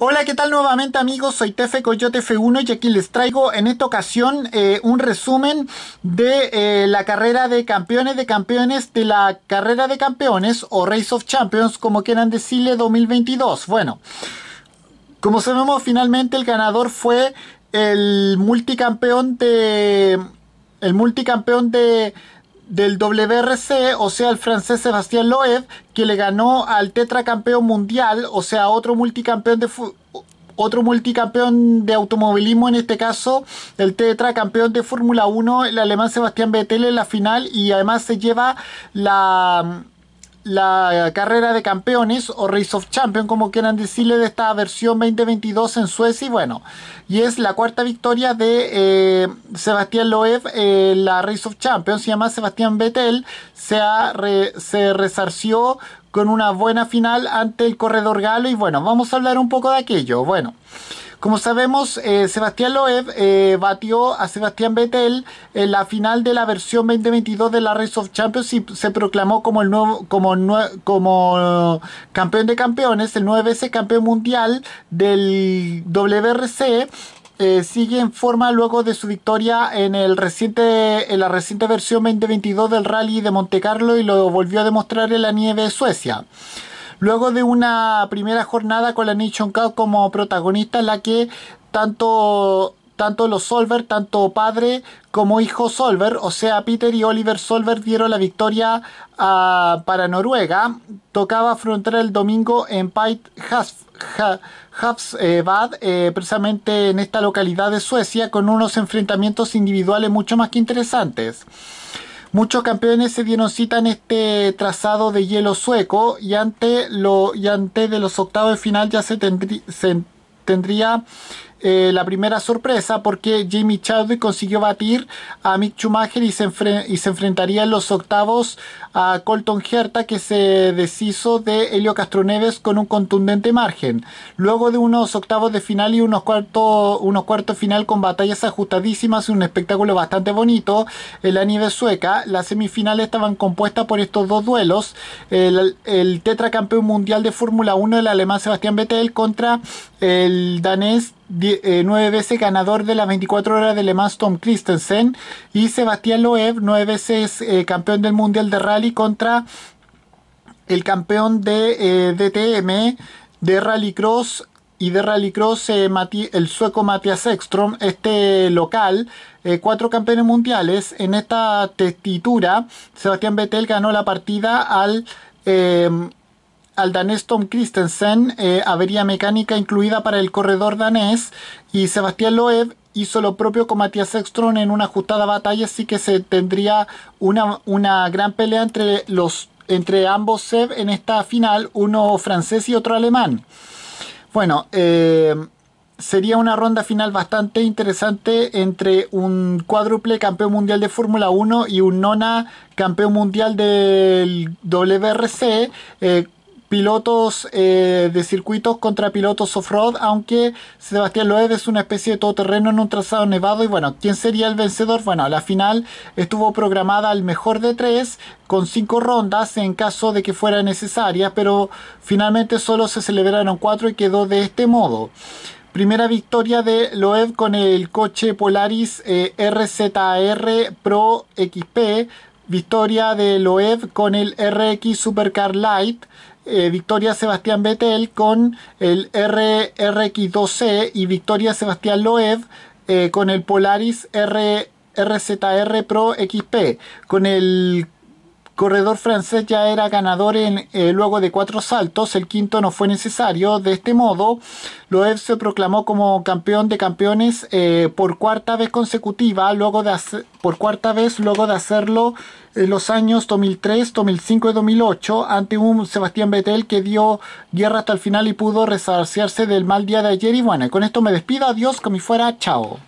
Hola, ¿qué tal nuevamente amigos? Soy Tefe Coyote F1 y aquí les traigo en esta ocasión eh, un resumen de eh, la carrera de campeones de campeones de la carrera de campeones o Race of Champions como quieran decirle 2022. Bueno, como sabemos finalmente el ganador fue el multicampeón de... El multicampeón de del WRC, o sea, el francés Sebastián Loeb, que le ganó al tetracampeón mundial, o sea, otro multicampeón de otro multicampeón de automovilismo, en este caso el tetracampeón de Fórmula 1, el alemán Sebastián Vettel en la final y además se lleva la la carrera de campeones o Race of Champions, como quieran decirle, de esta versión 2022 en Suecia. Y bueno, y es la cuarta victoria de eh, Sebastián Loeb la Race of Champions. se llama Sebastián Vettel se, se resarció con una buena final ante el corredor galo. Y bueno, vamos a hablar un poco de aquello. Bueno. Como sabemos, eh, Sebastián Loeb eh, batió a Sebastián Vettel en la final de la versión 2022 de la Race of Champions y se proclamó como el nuevo como, como campeón de campeones, el nueve veces campeón mundial del WRC. Eh, sigue en forma luego de su victoria en, el reciente, en la reciente versión 2022 del Rally de Monte Carlo y lo volvió a demostrar en la nieve de Suecia. Luego de una primera jornada con la Nation Cup como protagonista, en la que tanto tanto los Solver, tanto padre como hijo Solver, o sea, Peter y Oliver Solver dieron la victoria ah, para Noruega. Tocaba afrontar el domingo en Pite Havsbad, eh, precisamente en esta localidad de Suecia, con unos enfrentamientos individuales mucho más que interesantes. Muchos campeones se dieron cita en este trazado de hielo sueco y antes, lo, de los octavos de final ya se, se tendría eh, la primera sorpresa porque Jamie Chadwick consiguió batir a Mick Schumacher y se, enfrentaría en los octavos a Colton Herta que se deshizo de Helio Castroneves con un contundente margen. Luego de unos octavos de final y unos cuartos unos cuartos final con batallas ajustadísimas y un espectáculo bastante bonito en la nieve sueca, las semifinales estaban compuestas por estos dos duelos, el, tetracampeón mundial de Fórmula 1 el alemán Sebastián Vettel contra el danés 9 eh, nueve veces ganador de las 24 horas de Le Mans Tom Christensen y Sebastián Loeb, nueve veces eh, campeón del Mundial de Rally contra el campeón de eh, DTM de Rallycross y de Rallycross el sueco Matías Ekström, este local, cuatro campeones mundiales. En esta testitura, Sebastián Vettel ganó la partida al al danés Tom Christensen, eh, avería mecánica incluida para el corredor danés, y Sebastián Loeb hizo lo propio con Matías Ekström en una ajustada batalla, así que se tendría una, gran pelea entre, los, entre ambos en esta final, uno francés y otro alemán. Bueno, eh, sería una ronda final bastante interesante entre un cuádruple campeón mundial de Fórmula 1 y un nona campeón mundial del WRC. Eh, pilotos eh, de circuitos contra pilotos off-road, aunque Sebastián Loeb es una especie de todoterreno en un trazado nevado. Y bueno, ¿quién sería el vencedor? Bueno, la final estuvo programada al mejor de tres, con cinco rondas en caso de que fuera necesaria, pero finalmente solo se celebraron cuatro y quedó de este modo. Primera victoria de Loeb con el coche Polaris RZR eh, Pro XP. Victoria de Loeb con el RX Supercar Light. Eh, Victoria Sebastián Betel con el RRX2C y Victoria Sebastián Loeb eh, con el Polaris R, RZR Pro XP. Con el corredor francés ya era ganador en, eh, luego de cuatro saltos, el quinto no fue necesario. De este modo, Loeb se proclamó como campeón de campeones eh, por cuarta vez consecutiva, luego de por cuarta vez luego de hacerlo en los años 2003, 2005 y 2008 ante un Sebastián Vettel que dio guerra hasta el final y pudo resarciarse del mal día de ayer. Y bueno, con esto me despido, adiós, como fuera, chao.